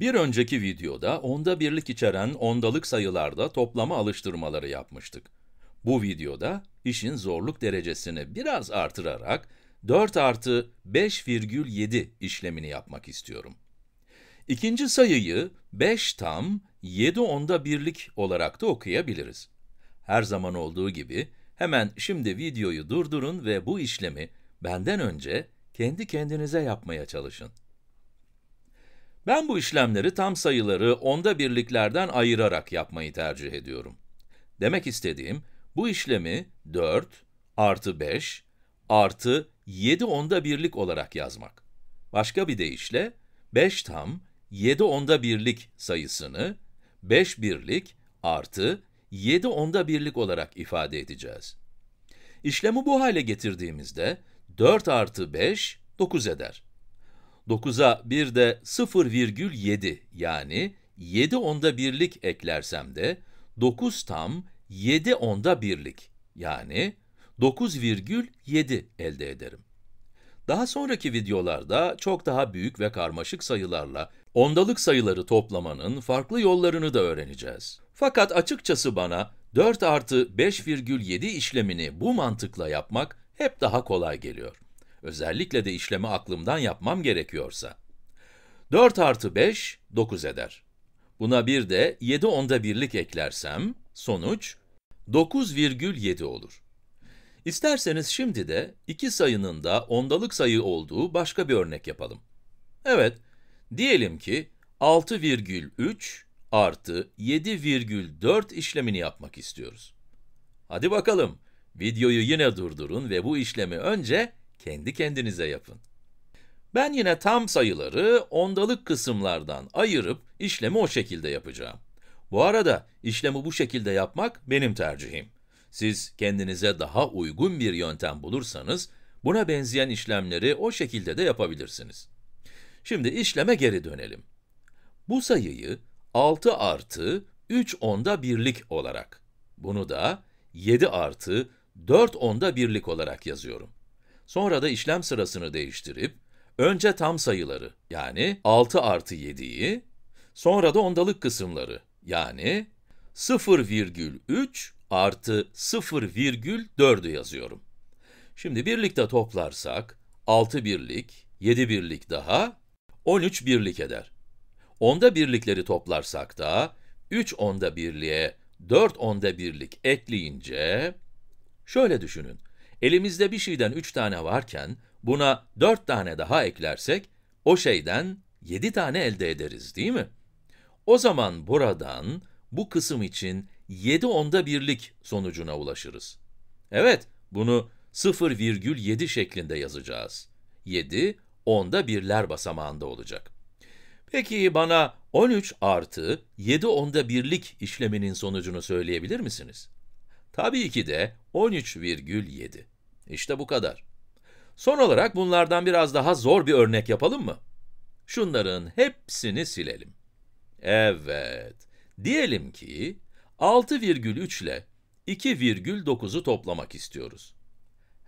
Bir önceki videoda onda birlik içeren ondalık sayılarda toplama alıştırmaları yapmıştık. Bu videoda işin zorluk derecesini biraz artırarak 4 artı 5,7 işlemini yapmak istiyorum. İkinci sayıyı 5 tam 7 onda birlik olarak da okuyabiliriz. Her zaman olduğu gibi hemen şimdi videoyu durdurun ve bu işlemi benden önce kendi kendinize yapmaya çalışın. Ben bu işlemleri tam sayıları onda birliklerden ayırarak yapmayı tercih ediyorum. Demek istediğim, bu işlemi 4 artı 5 artı 7 onda birlik olarak yazmak. Başka bir deyişle, 5 tam 7 onda birlik sayısını 5 birlik artı 7 onda birlik olarak ifade edeceğiz. İşlemi bu hale getirdiğimizde 4 artı 5, 9 eder. 9'a bir de 0,7 yani 7 onda birlik eklersem de 9 tam 7 onda birlik yani 9,7 elde ederim. Daha sonraki videolarda çok daha büyük ve karmaşık sayılarla ondalık sayıları toplamanın farklı yollarını da öğreneceğiz. Fakat açıkçası bana 4 artı 5,7 işlemini bu mantıkla yapmak hep daha kolay geliyor özellikle de işlemi aklımdan yapmam gerekiyorsa. 4 artı 5, 9 eder. Buna bir de 7 onda birlik eklersem, sonuç 9,7 olur. İsterseniz şimdi de iki sayının da ondalık sayı olduğu başka bir örnek yapalım. Evet, diyelim ki 6,3 artı 7,4 işlemini yapmak istiyoruz. Hadi bakalım, videoyu yine durdurun ve bu işlemi önce kendi kendinize yapın. Ben yine tam sayıları ondalık kısımlardan ayırıp işlemi o şekilde yapacağım. Bu arada işlemi bu şekilde yapmak benim tercihim. Siz kendinize daha uygun bir yöntem bulursanız, buna benzeyen işlemleri o şekilde de yapabilirsiniz. Şimdi işleme geri dönelim. Bu sayıyı 6 artı 3 onda birlik olarak, bunu da 7 artı 4 onda birlik olarak yazıyorum. Sonra da işlem sırasını değiştirip, önce tam sayıları yani 6 artı 7'yi, sonra da ondalık kısımları yani 0,3 artı 0,4'ü yazıyorum. Şimdi birlikte toplarsak 6 birlik, 7 birlik daha 13 birlik eder. Onda birlikleri toplarsak da 3 onda birliğe 4 onda birlik ekleyince şöyle düşünün. Elimizde bir şeyden üç tane varken, buna dört tane daha eklersek, o şeyden yedi tane elde ederiz değil mi? O zaman buradan, bu kısım için yedi onda birlik sonucuna ulaşırız. Evet, bunu 0,7 şeklinde yazacağız. 7, onda birler basamağında olacak. Peki bana 13 artı 7 onda birlik işleminin sonucunu söyleyebilir misiniz? Tabii ki de 13,7. İşte bu kadar. Son olarak bunlardan biraz daha zor bir örnek yapalım mı? Şunların hepsini silelim. Evet, diyelim ki 6,3 ile 2,9'u toplamak istiyoruz.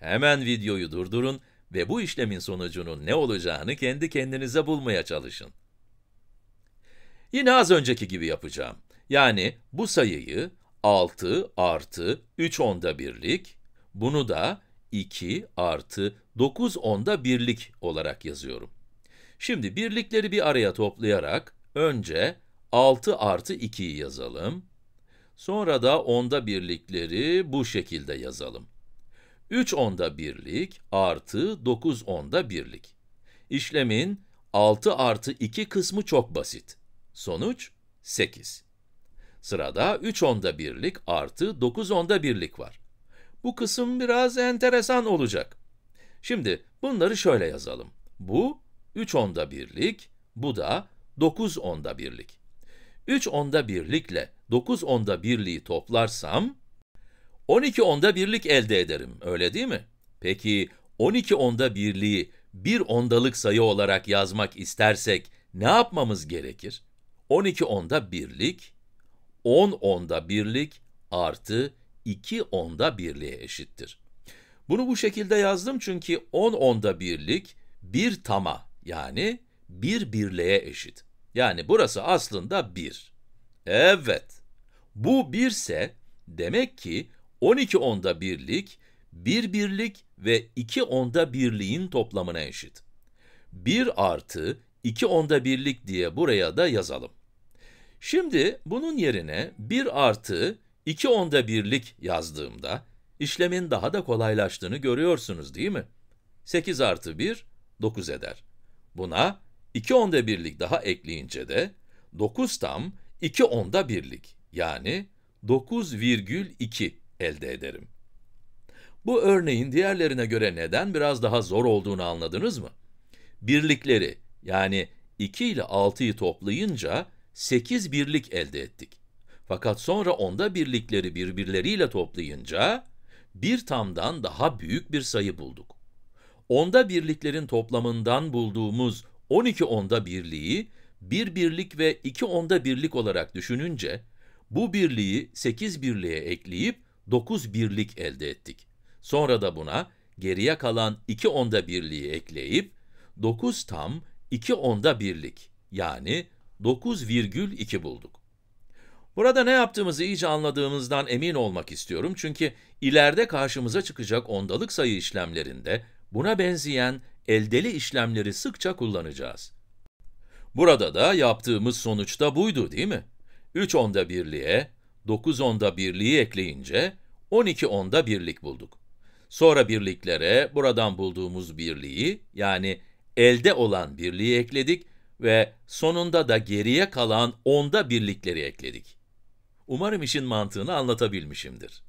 Hemen videoyu durdurun ve bu işlemin sonucunun ne olacağını kendi kendinize bulmaya çalışın. Yine az önceki gibi yapacağım. Yani bu sayıyı 6 artı 3 onda birlik, bunu da 2 artı 9 onda birlik olarak yazıyorum. Şimdi birlikleri bir araya toplayarak önce 6 artı 2'yi yazalım. Sonra da onda birlikleri bu şekilde yazalım. 3 onda birlik artı 9 onda birlik. İşlemin 6 artı 2 kısmı çok basit. Sonuç 8. Sırada 3 onda birlik artı 9 onda birlik var. Bu kısım biraz enteresan olacak. Şimdi bunları şöyle yazalım. Bu 3 onda birlik, bu da 9 onda birlik. 3 onda birlikle 9 onda birliği toplarsam, 12 onda birlik elde ederim, öyle değil mi? Peki 12 onda birliği bir ondalık sayı olarak yazmak istersek ne yapmamız gerekir? 12 onda birlik 10 onda birlik artı 2 onda birliğe eşittir. Bunu bu şekilde yazdım çünkü 10 onda birlik bir tama yani bir birliğe eşit. Yani burası aslında 1. Evet, bu 1 ise demek ki 12 onda birlik, 1 bir birlik ve 2 onda birliğin toplamına eşit. 1 artı 2 onda birlik diye buraya da yazalım. Şimdi bunun yerine 1 artı 2 onda birlik yazdığımda, işlemin daha da kolaylaştığını görüyorsunuz değil mi? 8 artı 1, 9 eder. Buna 2 onda birlik daha ekleyince de, 9 tam 2 onda birlik, yani 9,2 elde ederim. Bu örneğin diğerlerine göre neden biraz daha zor olduğunu anladınız mı? Birlikleri, yani 2 ile 6'yı toplayınca, 8 birlik elde ettik. Fakat sonra onda birlikleri birbirleriyle toplayınca bir tamdan daha büyük bir sayı bulduk. Onda birliklerin toplamından bulduğumuz 12 onda birliği bir birlik ve iki onda birlik olarak düşününce bu birliği 8 birliğe ekleyip 9 birlik elde ettik. Sonra da buna geriye kalan 2 onda birliği ekleyip 9 tam 2 onda birlik yani 9,2 bulduk. Burada ne yaptığımızı iyice anladığımızdan emin olmak istiyorum çünkü ileride karşımıza çıkacak ondalık sayı işlemlerinde buna benzeyen eldeli işlemleri sıkça kullanacağız. Burada da yaptığımız sonuçta buydu değil mi? 3 onda birliğe, 9 onda birliği ekleyince 12 onda birlik bulduk. Sonra birliklere buradan bulduğumuz birliği yani elde olan birliği ekledik ve sonunda da geriye kalan onda birlikleri ekledik. Umarım işin mantığını anlatabilmişimdir.